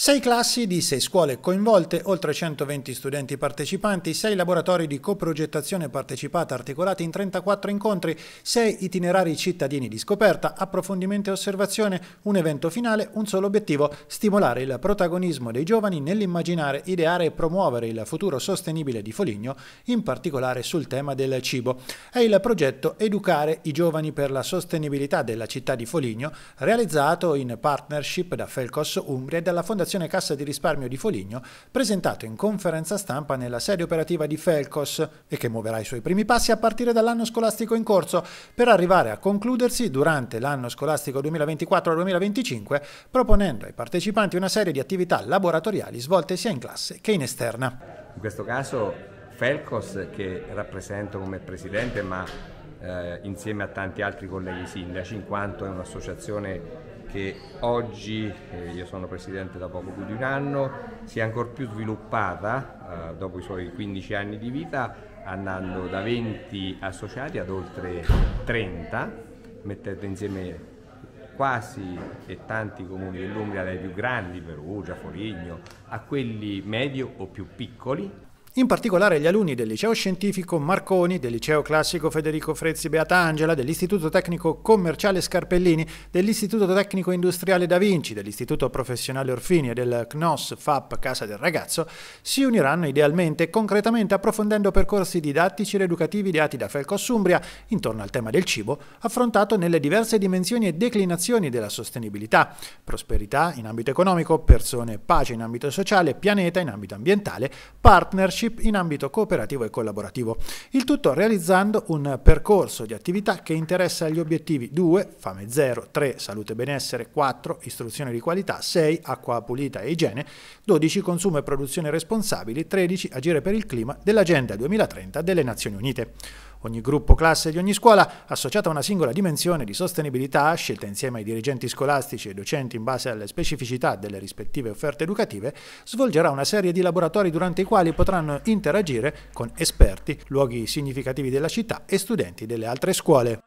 Sei classi di sei scuole coinvolte, oltre 120 studenti partecipanti, sei laboratori di coprogettazione partecipata articolati in 34 incontri, sei itinerari cittadini di scoperta, approfondimento e osservazione, un evento finale, un solo obiettivo, stimolare il protagonismo dei giovani nell'immaginare, ideare e promuovere il futuro sostenibile di Foligno, in particolare sul tema del cibo. È il progetto Educare i giovani per la sostenibilità della città di Foligno, realizzato in partnership da Felcos Umbria e dalla Fondazione Associazione Cassa di Risparmio di Foligno, presentato in conferenza stampa nella sede operativa di Felcos e che muoverà i suoi primi passi a partire dall'anno scolastico in corso, per arrivare a concludersi durante l'anno scolastico 2024-2025, proponendo ai partecipanti una serie di attività laboratoriali svolte sia in classe che in esterna. In questo caso Felcos, che rappresento come presidente, ma eh, insieme a tanti altri colleghi sindaci, in quanto è un'associazione che oggi, eh, io sono presidente da poco più di un anno, si è ancor più sviluppata eh, dopo i suoi 15 anni di vita, andando da 20 associati ad oltre 30, mettendo insieme quasi e tanti comuni dell'Umbria, dai più grandi, Perugia, Forigno, a quelli medio o più piccoli, in particolare gli alunni del liceo scientifico Marconi, del liceo classico Federico Frezzi Beatangela, dell'istituto tecnico commerciale Scarpellini, dell'istituto tecnico industriale Da Vinci, dell'istituto professionale Orfini e del CNOS FAP Casa del Ragazzo si uniranno idealmente e concretamente approfondendo percorsi didattici ed educativi ideati da Felcosumbria intorno al tema del cibo, affrontato nelle diverse dimensioni e declinazioni della sostenibilità, prosperità in ambito economico, persone e pace in ambito sociale, pianeta in ambito ambientale, partnership leadership in ambito cooperativo e collaborativo. Il tutto realizzando un percorso di attività che interessa gli obiettivi 2, fame 0, 3, salute e benessere, 4, istruzione di qualità, 6, acqua pulita e igiene, 12, consumo e produzione responsabili, 13, agire per il clima dell'Agenda 2030 delle Nazioni Unite. Ogni gruppo classe di ogni scuola, associata a una singola dimensione di sostenibilità, scelta insieme ai dirigenti scolastici e docenti in base alle specificità delle rispettive offerte educative, svolgerà una serie di laboratori durante i quali potranno interagire con esperti, luoghi significativi della città e studenti delle altre scuole.